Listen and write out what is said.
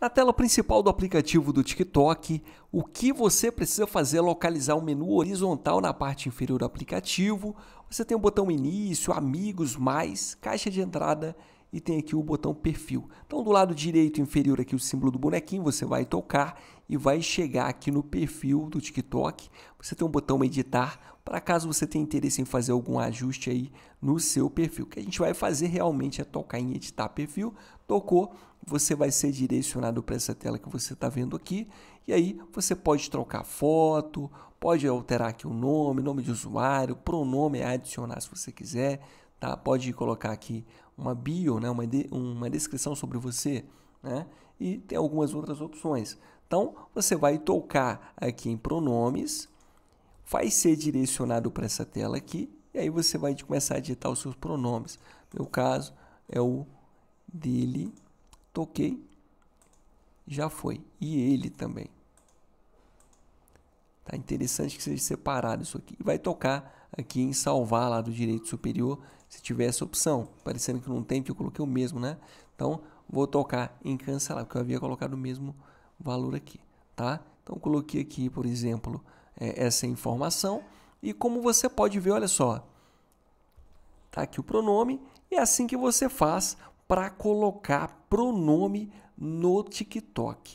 Na tela principal do aplicativo do TikTok, o que você precisa fazer é localizar o um menu horizontal na parte inferior do aplicativo. Você tem o botão Início, Amigos, Mais, Caixa de Entrada e tem aqui o botão perfil. Então do lado direito inferior aqui o símbolo do bonequinho, você vai tocar e vai chegar aqui no perfil do TikTok. Você tem um botão editar para caso você tenha interesse em fazer algum ajuste aí no seu perfil. O que a gente vai fazer realmente é tocar em editar perfil. Tocou, você vai ser direcionado para essa tela que você está vendo aqui. E aí você pode trocar foto, pode alterar aqui o nome, nome de usuário, pronome adicionar se você quiser tá? Pode colocar aqui uma bio, né? uma, de, uma descrição sobre você, né? E tem algumas outras opções. Então, você vai tocar aqui em pronomes, vai ser direcionado para essa tela aqui, e aí você vai começar a digitar os seus pronomes. No meu caso é o dele, toquei, já foi. E ele também. Tá interessante que seja separado isso aqui. vai tocar aqui em salvar lá do direito superior, se tiver essa opção. Parecendo que não tem, porque eu coloquei o mesmo, né? Então, vou tocar em cancelar, porque eu havia colocado o mesmo valor aqui, tá? Então, coloquei aqui, por exemplo, é, essa informação. E como você pode ver, olha só, tá aqui o pronome. E é assim que você faz para colocar pronome no TikTok.